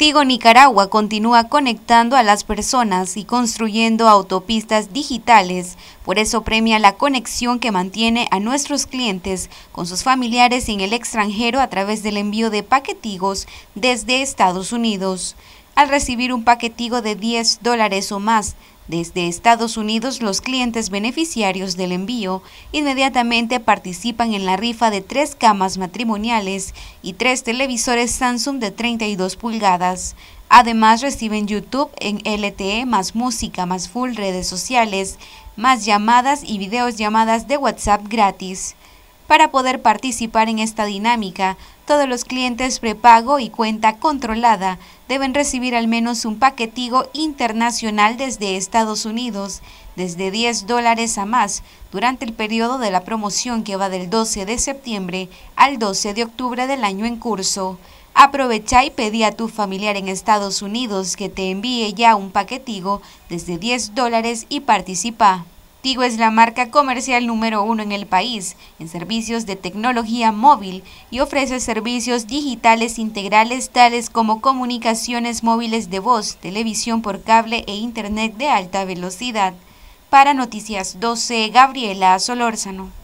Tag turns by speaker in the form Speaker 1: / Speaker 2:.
Speaker 1: Tigo Nicaragua continúa conectando a las personas y construyendo autopistas digitales. Por eso premia la conexión que mantiene a nuestros clientes con sus familiares en el extranjero a través del envío de paquetigos desde Estados Unidos al recibir un paquetigo de 10 dólares o más. Desde Estados Unidos, los clientes beneficiarios del envío inmediatamente participan en la rifa de tres camas matrimoniales y tres televisores Samsung de 32 pulgadas. Además, reciben YouTube en LTE, más música, más full redes sociales, más llamadas y videos llamadas de WhatsApp gratis. Para poder participar en esta dinámica, todos los clientes prepago y cuenta controlada deben recibir al menos un paquetigo internacional desde Estados Unidos, desde 10 dólares a más, durante el periodo de la promoción que va del 12 de septiembre al 12 de octubre del año en curso. Aprovecha y pedí a tu familiar en Estados Unidos que te envíe ya un paquetigo desde 10 dólares y participa. Tigo es la marca comercial número uno en el país en servicios de tecnología móvil y ofrece servicios digitales integrales tales como comunicaciones móviles de voz, televisión por cable e internet de alta velocidad. Para Noticias 12, Gabriela Solórzano.